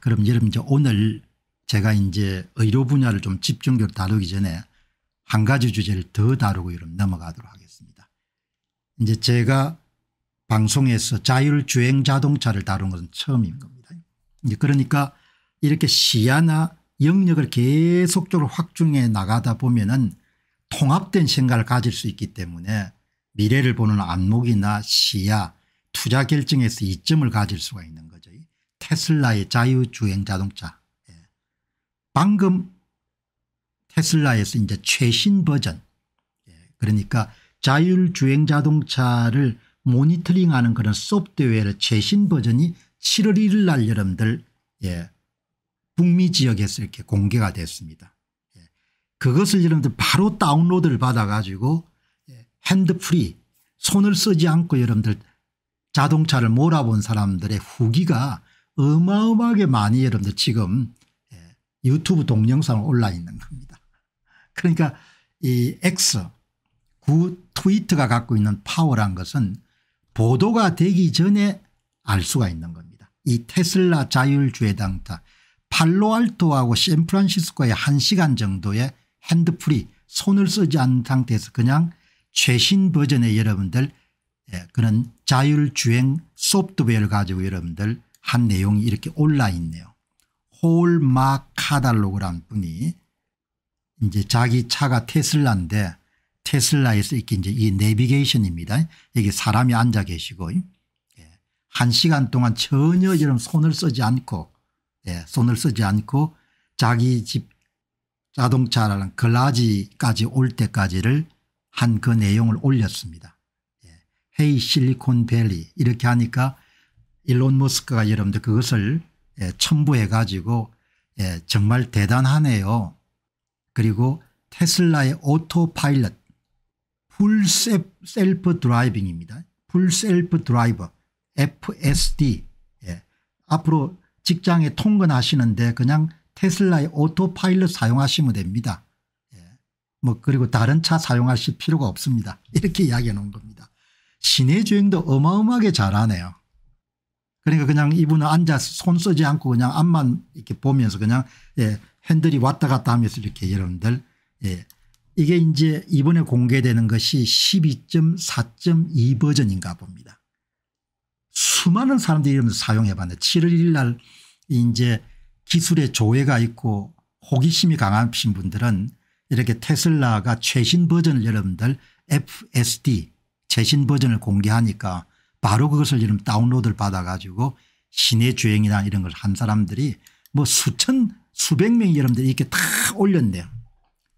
그럼 여러분 이제 오늘 제가 이제 의료 분야를 좀 집중적으로 다루기 전에 한 가지 주제를 더 다루고 여러분 넘어가도록 하겠습니다. 이제 제가 방송에서 자율주행 자동차를 다룬 것은 처음인 겁니다. 이제 그러니까 이렇게 시야나 영역을 계속적으로 확충해 나가다 보면은 통합된 생각을 가질 수 있기 때문에 미래를 보는 안목이나 시야 투자 결정에서 이점을 가질 수가 있는 거죠. 테슬라의 자유주행 자동차. 예. 방금 테슬라에서 이제 최신 버전 예. 그러니까 자율주행 자동차를 모니터링하는 그런 소프트웨어의 최신 버전이 7월 1일 날 여러분들 예. 북미 지역에서 이렇게 공개가 됐습니다. 예. 그것을 여러분들 바로 다운로드를 받아가지고 핸드프리 손을 쓰지 않고 여러분들 자동차를 몰아본 사람들의 후기가 어마어마하게 많이 여러분들 지금 예, 유튜브 동영상 을 올라 있는 겁니다. 그러니까 이 X 구 트위트가 갖고 있는 파워란 것은 보도가 되기 전에 알 수가 있는 겁니다. 이 테슬라 자율주행 당타 팔로알토하고 샌프란시스코의 1시간 정도의 핸드프리 손을 쓰지 않은 상태에서 그냥 최신 버전의 여러분들 예, 그런 자율주행 소프트웨어를 가지고 여러분들 한 내용이 이렇게 올라 있네요. 홀 마 카달로그란 분이 이제 자기 차가 테슬라인데 테슬라에서 이렇게 이제 이 내비게이션입니다. 여기 사람이 앉아 계시고 예. 한 시간 동안 전혀 이런 손을 쓰지 않고 예, 손을 쓰지 않고 자기 집 자동차라는 글라지까지 올 때까지를 한 그 내용을 올렸습니다. 예. 헤이 실리콘밸리 이렇게 하니까 일론 머스크가 여러분들 그것을 예, 첨부해 가지고 예, 정말 대단하네요. 그리고 테슬라의 오토파일럿 풀 셀프 드라이빙입니다. 풀 셀프 드라이버 FSD 예. 앞으로 직장에 통근하시는데 그냥 테슬라의 오토파일럿 사용하시면 됩니다. 예. 뭐 그리고 다른 차 사용하실 필요가 없습니다. 이렇게 이야기해 놓은 겁니다. 시내 주행도 어마어마하게 잘하네요. 그러니까 그냥 이분은 앉아서 손 쓰지 않고 그냥 앞만 이렇게 보면서 그냥 예, 핸들이 왔다 갔다 하면서 이렇게 여러분들 예. 이게 이제 이번에 공개되는 것이 12.4.2 버전인가 봅니다. 수많은 사람들이 이러면서 사용해 봤는데 7월 1일 날 이제 기술의 조회가 있고 호기심이 강하신 분들은 이렇게 테슬라가 최신 버전을 여러분들 FSD 최신 버전을 공개하니까 바로 그것을 이금 다운로드를 받아가지고 시내 주행이나 이런 걸 한 사람들이 뭐 수천 수백 명 여러분들이 이렇게 다 올렸네요.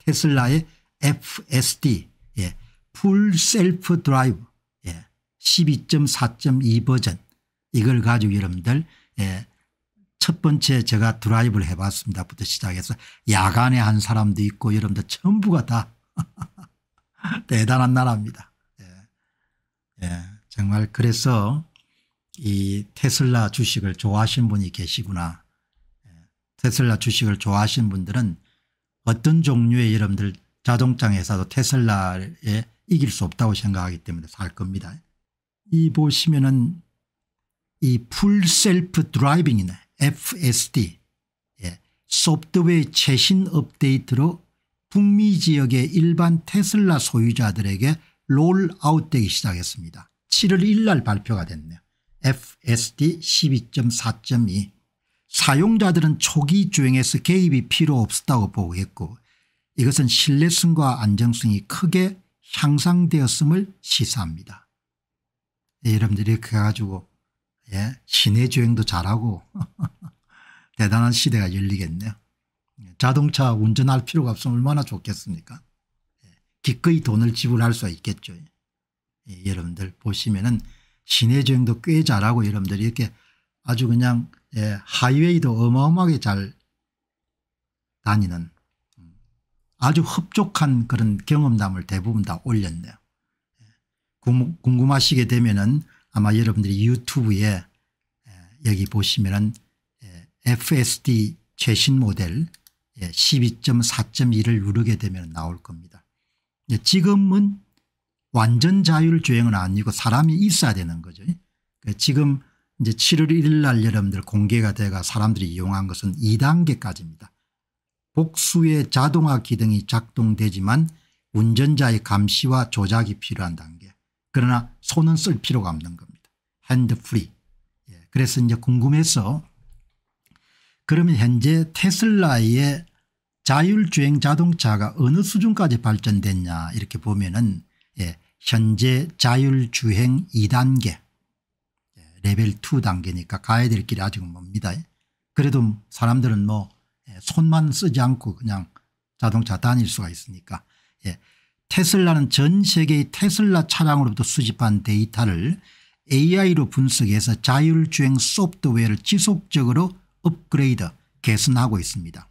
테슬라의 FSD 예. 풀 셀프 드라이브 예. 12.4.2 버전 이걸 가지고 여러분들 예. 첫 번째 제가 드라이브를 해봤습니다. 부터 시작해서 야간에 한 사람도 있고 여러분들 전부가 다 대단한 나라입니다. 예. 예. 정말 그래서 이 테슬라 주식을 좋아하신 분이 계시구나. 예, 테슬라 주식을 좋아하신 분들은 어떤 종류의 여러분들 자동차 회사도 테슬라에 이길 수 없다고 생각하기 때문에 살 겁니다. 이 보시면은 이 풀셀프 드라이빙이네. FSD. 예. 소프트웨어 최신 업데이트로 북미 지역의 일반 테슬라 소유자들에게 롤아웃되기 시작했습니다. 7월 1일 날 발표가 됐네요. FSD 12.4.2 사용자들은 초기 주행에서 개입이 필요 없었다고 보고했고 이것은 신뢰성과 안정성이 크게 향상되었음을 시사합니다. 예, 여러분들 이렇게 가지고 예, 시내 주행도 잘하고 대단한 시대가 열리겠네요. 자동차 운전할 필요가 없으면 얼마나 좋겠습니까? 예, 기꺼이 돈을 지불할 수 있겠죠. 여러분들 보시면은 시내 주행도 꽤 잘하고 여러분들이 이렇게 아주 그냥 예, 하이웨이도 어마어마하게 잘 다니는 음, 아주 흡족한 그런 경험담을 대부분 다 올렸네요. 예, 궁금하시게 되면은 아마 여러분들이 유튜브에 예, 여기 보시면은 FSD 예, 최신 모델 12.4.1을 누르게 되면 나올 겁니다. 지금은 완전 자율주행은 아니고 사람이 있어야 되는 거죠. 그 지금 이제 7월 1일 날 여러분들 공개가 돼가 사람들이 이용한 것은 2단계까지입니다. 복수의 자동화 기능이 작동되지만 운전자의 감시와 조작이 필요한 단계. 그러나 손은 쓸 필요가 없는 겁니다. 핸드프리. 예. 그래서 이제 궁금해서 그러면 현재 테슬라의 자율주행 자동차가 어느 수준까지 발전됐냐 이렇게 보면은 현재 자율주행 2단계 레벨 2 단계니까 가야 될 길이 아직은 멉니다. 그래도 사람들은 뭐 예, 손만 쓰지 않고 그냥 자동차 다닐 수가 있으니까 예. 테슬라는 전 세계의 테슬라 차량으로부터 수집한 데이터를 AI로 분석해서 자율주행 소프트웨어를 지속적으로 업그레이드 개선하고 있습니다.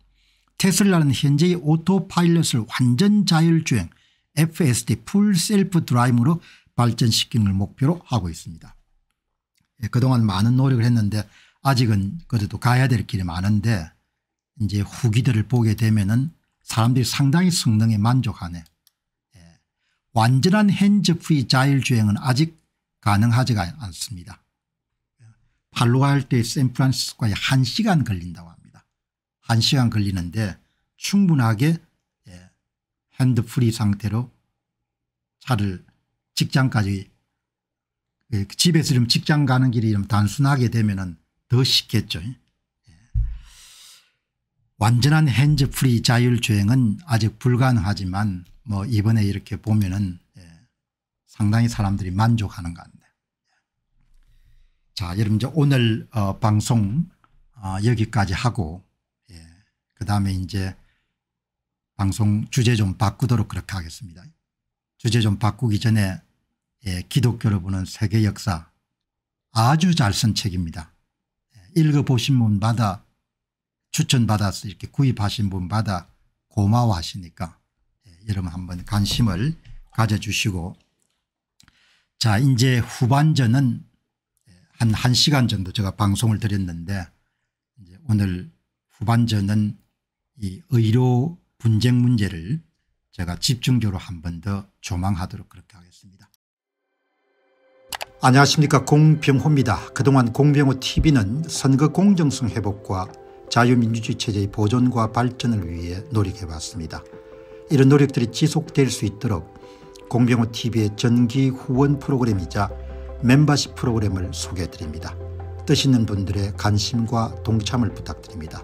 테슬라는 현재의 오토파일럿을 완전 자율주행 FSD 풀 셀프 드라이브로 발전시키는 목표로 하고 있습니다. 예, 그동안 많은 노력을 했는데 아직은 그래도 가야 될 길이 많은데 이제 후기들을 보게 되면은 사람들이 상당히 성능에 만족하네. 예, 완전한 핸즈프리 자율주행은 아직 가능하지가 않습니다. 팔로알토 샌프란시스코에 1시간 걸린다고 합니다. 1시간 걸리는데 충분하게 핸드프리 상태로 차를 직장까지 그 집에서 좀 직장 가는 길이 좀 단순하게 되면 더 쉽겠죠. 예. 완전한 핸즈프리 자율주행은 아직 불가능하지만 뭐 이번에 이렇게 보면은 예, 상당히 사람들이 만족하는 것 같네요. 예. 자 여러분 이제 오늘 어 방송 어 여기까지 하고 예. 그 다음에 이제 방송 주제 좀 바꾸도록 그렇게 하겠습니다. 주제 좀 바꾸기 전에 예, 기독교를 보는 세계 역사 아주 잘 쓴 책입니다. 예, 읽어보신 분마다 추천받아서 이렇게 구입하신 분마다 고마워하시니까 예, 여러분 한번 관심을 가져주시고 자 이제 후반전은 예, 한 1시간 정도 제가 방송을 드렸는데 이제 오늘 후반전은 이 의료 분쟁 문제를 제가 집중적으로 한 번 더 조망하도록 그렇게 하겠습니다. 안녕하십니까 공병호입니다. 그동안 공병호TV는 선거 공정성 회복과 자유민주주의 체제의 보존과 발전을 위해 노력해왔습니다. 이런 노력들이 지속될 수 있도록 공병호TV의 전기 후원 프로그램이자 멤버십 프로그램을 소개해드립니다. 뜻 있는 분들의 관심과 동참을 부탁드립니다.